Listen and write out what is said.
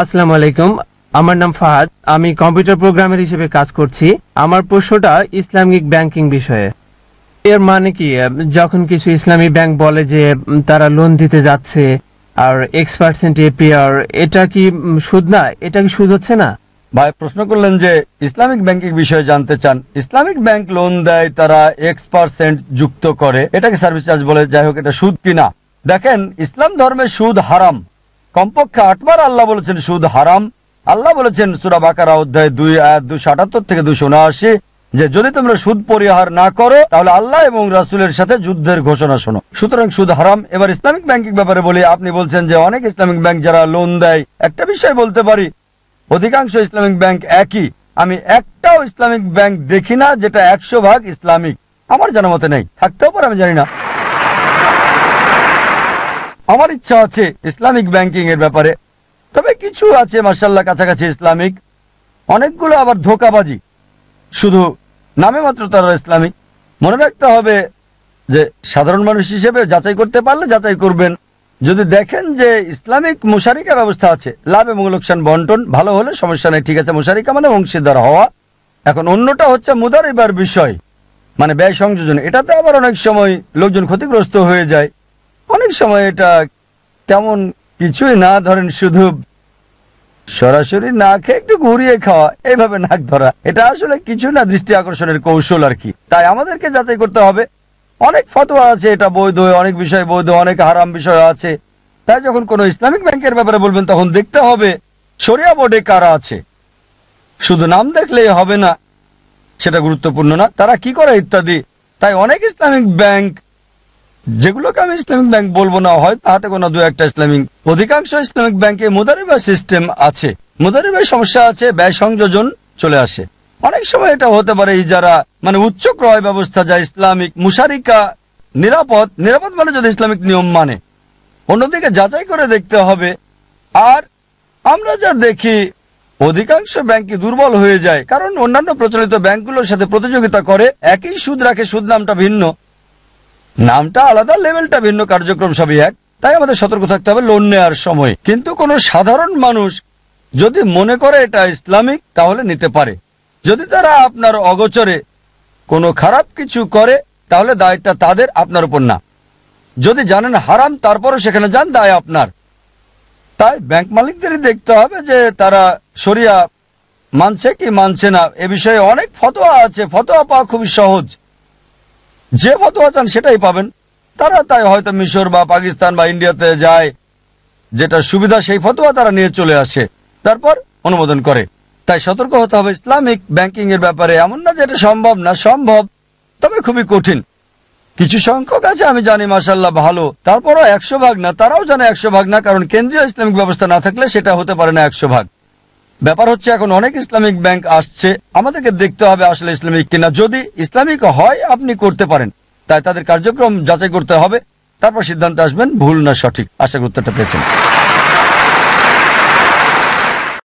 আসসালামু আলাইকুম আমার নাম ফাহাদ আমি কম্পিউটার প্রোগ্রামের হিসেবে কাজ করছি আমার প্রশ্নটা ইসলামিক ব্যাংকিং বিষয়ে এর মানে কি যখন কিছু ইসলামী ব্যাংক বলে যে তারা লোন দিতে যাচ্ছে আর এক্স পার্সেন্ট এপিআর এটা কি সুদ না এটা কি সুদ হচ্ছে না ভাই প্রশ্ন করলেন যে ইসলামিক ব্যাংকিং বিষয়ে জানতে চান ইসলামিক ব্যাংক লোন দেয় তারা এক্স পার্সেন্ট যুক্ত করে এটাকে সার্ভিস চার্জ বলে যাই হোক এটা সুদ কিনা দেখেন ইসলাম ধর্মের সুদ হারাম কমপক্ষে আটবার আল্লাহ বলেছেন সুদ হারাম আল্লাহ বলেছেন সুরা বাকারা অধ্যায় দুই দুশো আটাত্তর থেকে দুশো উনআশি যে যদি তোমরা সুদ পরিহার না করো তাহলে আল্লাহ এবং রাসুলের সাথে যুদ্ধের ঘোষণা শোনো সুতরাং সুদ হারাম এবার ইসলামিক ব্যাংকিং ব্যাপারে বলি আপনি বলছেন যে অনেক ইসলামিক ব্যাংক যারা লোন দেয় একটা বিষয় বলতে পারি অধিকাংশ ইসলামিক ব্যাংক একই আমি একটাও ইসলামিক ব্যাংক দেখি না যেটা একশো ভাগ ইসলামিক আমার জানা মতে নেই থাকতেও পারে আমি জানি না আমার ইচ্ছা আছে ইসলামিক ব্যাংকিং এর ব্যাপারে তবে কিছু আছে মার্শাল্লাহ কাছাকাছি ইসলামিক অনেকগুলো আবার ধোকাবাজি শুধু নামে মাত্র তারা ইসলামিক মনে রাখতে হবে যে সাধারণ মানুষ হিসেবে যাচাই করতে পারলে যাচাই করবেন যদি দেখেন যে ইসলামিক মুশারিকা ব্যবস্থা আছে লাভ এবং লোকসান বন্টন ভালো হলে সমস্যা নেই ঠিক আছে মুশারিকা মানে অংশীদার হওয়া এখন অন্যটা হচ্ছে মুদারিবার বিষয় মানে ব্যয় সংযোজন এটাতে আবার অনেক সময় লোকজন ক্ষতিগ্রস্ত হয়ে যায় অনেক সময় এটা তেমন কিছুই না ধরেন শুধু সরাসরি না খেয়ে একটু ঘুরিয়ে খাওয়া এইভাবে নাক ধরা এটা আসলে কিছু না দৃষ্টি আকর্ষণের কৌশল আর কি তাই আমাদেরকে যাচাই করতে হবে অনেক ফতোয়া আছে এটা বৈধ অনেক বিষয় বৈধ অনেক হারাম বিষয় আছে তাই যখন কোনো ইসলামিক ব্যাংকের ব্যাপারে বলবেন তখন দেখতে হবে সরিয়া বোর্ডে কারা আছে শুধু নাম দেখলে হবে না সেটা গুরুত্বপূর্ণ না তারা কি করে ইত্যাদি তাই অনেক ইসলামিক ব্যাংক যেগুলোকে আমি ইসলামিক ব্যাংক বলবো না হয় তাহাতে কোনো দু একটা ইসলামিক অধিকাংশ ইসলামিক ব্যাংকে মুদারিবা সিস্টেম আছে মুদারিবের সমস্যা আছে ব্যয় সংযোজন চলে আসে অনেক সময় এটা হতে পারে যারা মানে উচ্চ ক্রয় ব্যবস্থা যা ইসলামিক মুশারিকা নিরাপদ নিরাপদ মানে যদি ইসলামিক নিয়ম মানে অন্যদিকে যাচাই করে দেখতে হবে আর আমরা যা দেখি অধিকাংশ ব্যাংকই দুর্বল হয়ে যায় কারণ অন্যান্য প্রচলিত ব্যাংকগুলোর সাথে প্রতিযোগিতা করে একই সুদ রাখে সুদ নামটা ভিন্ন নামটা আলাদা লেভেলটা ভিন্ন কার্যক্রম সবই এক তাই আমাদের সতর্ক থাকতে হবে লোন নেওয়ার সময় কিন্তু কোনো সাধারণ মানুষ যদি মনে করে এটা ইসলামিক তাহলে নিতে পারে যদি তারা আপনার অগোচরে কোনো খারাপ কিছু করে তাহলে দায়টা তাদের আপনার উপর না যদি জানেন হারাম তারপরও সেখানে যান দায় আপনার তাই ব্যাংক মালিকদেরই দেখতে হবে যে তারা সরিয়া মানছে কি মানছে না এ বিষয়ে অনেক ফতোয়া আছে ফতোয়া পাওয়া খুবই সহজ যে ফতোয়া চান সেটাই পাবেন তারা তাই হয়তো মিশর বা পাকিস্তান বা ইন্ডিয়াতে যায় যেটা সুবিধা সেই ফতোয়া তারা নিয়ে চলে আসে তারপর অনুমোদন করে তাই সতর্ক হতে হবে ইসলামিক ব্যাংকিং এর ব্যাপারে এমন না যেটা সম্ভব না সম্ভব তবে খুবই কঠিন কিছু সংখ্যক আছে আমি জানি মাসাল্লাহ ভালো তারপরও একশো ভাগ না তারাও জানে একশো ভাগ না কারণ কেন্দ্রীয় ইসলামিক ব্যবস্থা না থাকলে সেটা হতে পারে না একশো ভাগ ব্যাপার হচ্ছে এখন অনেক ইসলামিক ব্যাংক আসছে আমাদেরকে দেখতে হবে আসলে ইসলামিক কিনা যদি ইসলামিক হয় আপনি করতে পারেন তাই তাদের কার্যক্রম যাচাই করতে হবে তারপর সিদ্ধান্ত আসবেন ভুল না সঠিক আশা করতে পেয়েছেন